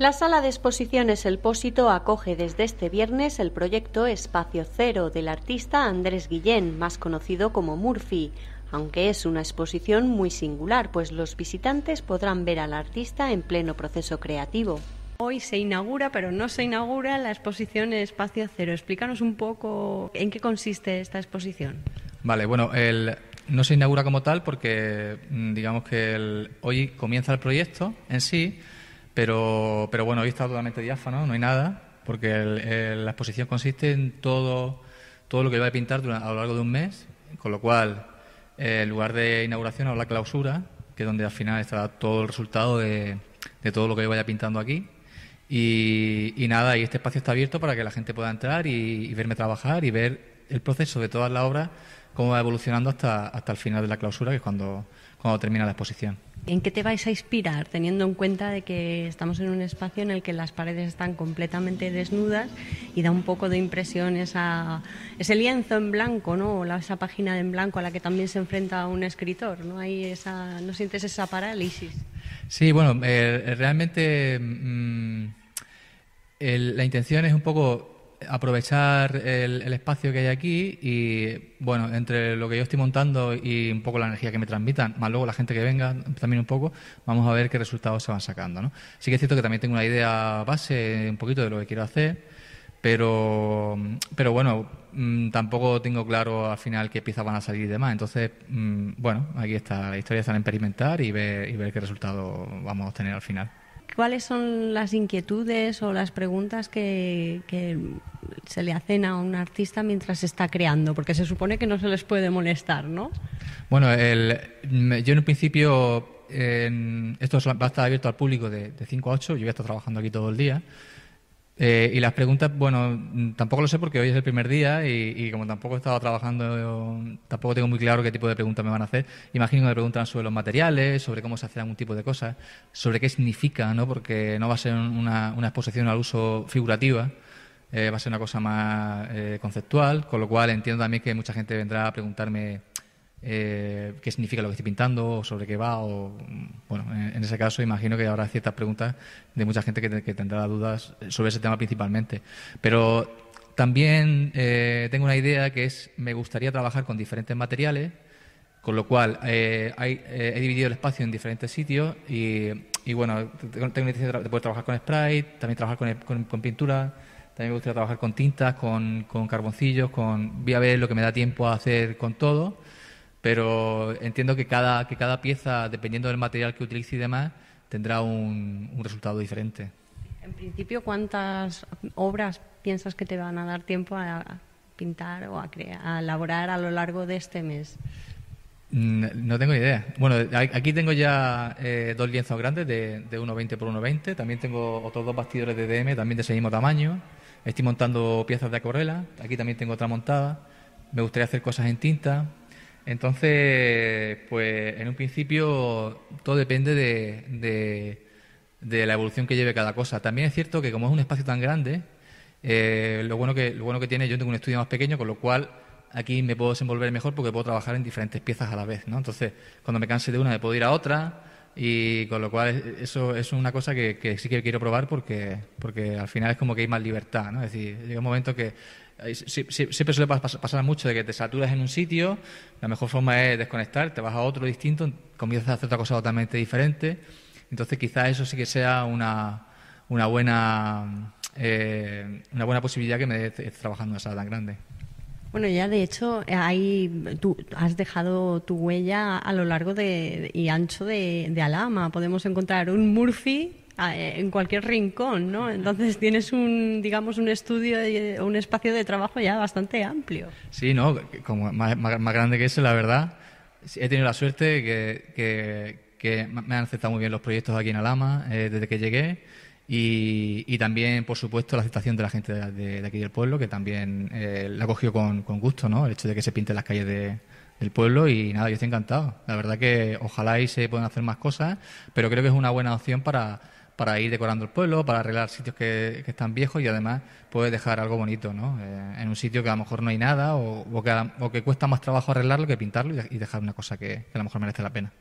La sala de exposiciones El Pósito acoge desde este viernes el proyecto Espacio Cero del artista Andrés Guillén, más conocido como Murphy, aunque es una exposición muy singular, pues los visitantes podrán ver al artista en pleno proceso creativo. Hoy se inaugura, pero no se inaugura, la exposición Espacio Cero. Explícanos un poco en qué consiste esta exposición. Vale, bueno, no se inaugura como tal porque mm, digamos que hoy comienza el proyecto en sí pero, pero bueno, hoy está totalmente diáfano, no hay nada, porque la exposición consiste en todo, todo lo que voy a pintar a lo largo de un mes, con lo cual el eh, lugar de inauguración la clausura, que es donde al final estará todo el resultado de, de todo lo que yo vaya pintando aquí. Y, nada, y este espacio está abierto para que la gente pueda entrar y, y verme trabajar y ver el proceso de todas las obras cómo va evolucionando hasta, hasta el final de la clausura, que es cuando, cuando termina la exposición. ¿En qué te vais a inspirar, teniendo en cuenta de que estamos en un espacio en el que las paredes están completamente desnudas y da un poco de impresión esa, ese lienzo en blanco, ¿no? O esa página en blanco a la que también se enfrenta un escritor, ¿no? Hay esa, ¿No sientes esa parálisis? Sí, bueno, eh, realmente mm, la intención es un poco aprovechar el, espacio que hay aquí y, bueno, entre lo que yo estoy montando y un poco la energía que me transmitan, más luego la gente que venga también un poco, vamos a ver qué resultados se van sacando. ¿no? Sí que es cierto que también tengo una idea base un poquito de lo que quiero hacer, pero, pero bueno, mm, tampoco tengo claro al final qué piezas van a salir y demás. Entonces, mm, bueno, aquí está, la historia está a experimentar y ver, y ver qué resultado vamos a obtener al final. ¿Cuáles son las inquietudes o las preguntas que, se le hacen a un artista mientras está creando? Porque se supone que no se les puede molestar, ¿no? Bueno, yo en un principio, esto va a estar abierto al público de, de 5 a 8, yo voy a estar trabajando aquí todo el día. Eh, y las preguntas, bueno, tampoco lo sé porque hoy es el primer día y, como tampoco he estado trabajando, tampoco tengo muy claro qué tipo de preguntas me van a hacer. Imagino que me preguntan sobre los materiales, sobre cómo se hace algún tipo de cosas, sobre qué significa, ¿no? Porque no va a ser una, exposición al uso figurativa, eh, va a ser una cosa más eh, conceptual, con lo cual entiendo también que mucha gente vendrá a preguntarme eh, qué significa lo que estoy pintando, o sobre qué va, o bueno, en, ese caso imagino que habrá ciertas preguntas de mucha gente que, tendrá dudas sobre ese tema principalmente. Pero también eh, tengo una idea que es, me gustaría trabajar con diferentes materiales, con lo cual eh, he dividido el espacio en diferentes sitios y, bueno, tengo, la de poder trabajar con sprite, también trabajar con, pintura. También me gustaría trabajar con tintas, con, con carboncillos, con, voy a ver lo que me da tiempo a hacer con todo. Pero entiendo que cada, que cada pieza, dependiendo del material que utilice y demás, tendrá un, resultado diferente. En principio, ¿cuántas obras piensas que te van a dar tiempo a pintar o a, elaborar a lo largo de este mes? Mm, no tengo idea. Bueno, aquí tengo ya eh, dos lienzos grandes de, 1,20 por 1,20. También tengo otros dos bastidores de DM, también de ese mismo tamaño. Estoy montando piezas de acuarela. Aquí también tengo otra montada. Me gustaría hacer cosas en tinta. Entonces, pues en un principio todo depende de, la evolución que lleve cada cosa. También es cierto que como es un espacio tan grande, eh, lo, bueno que, lo bueno que tiene, yo tengo un estudio más pequeño, con lo cual aquí me puedo desenvolver mejor porque puedo trabajar en diferentes piezas a la vez. ¿no? Entonces, cuando me canse de una, me puedo ir a otra y con lo cual eso, es una cosa que, sí que quiero probar porque, porque al final es como que hay más libertad. ¿no? Es decir, llega un momento que siempre suele pasar mucho de que te saturas en un sitio, la mejor forma es desconectar, te vas a otro distinto, comienzas a hacer otra cosa totalmente diferente. Entonces quizás eso sí que sea una, una buena eh, una buena posibilidad que me dé trabajando en una sala tan grande. Bueno, ya de hecho, ahí tú has dejado tu huella a lo largo de, y ancho de, de Alama. Podemos encontrar un Murphy en cualquier rincón, ¿no? Entonces tienes un, digamos, un estudio, o un espacio de trabajo ya bastante amplio. Sí, ¿no? Como más, más grande que ese, la verdad. He tenido la suerte que, que, me han aceptado muy bien los proyectos aquí en Alama eh, desde que llegué. Y, y, también, por supuesto, la aceptación de la gente de, aquí del pueblo, que también eh, la cogió con, con, gusto, ¿no? El hecho de que se pinten las calles del pueblo y nada, yo estoy encantado. La verdad que ojalá y se puedan hacer más cosas, pero creo que es una buena opción para, para ir decorando el pueblo, para arreglar sitios que, están viejos y además puedes dejar algo bonito, ¿no? Eh, en un sitio que a lo mejor no hay nada o, que, cuesta más trabajo arreglarlo que pintarlo y, dejar una cosa que a lo mejor merece la pena.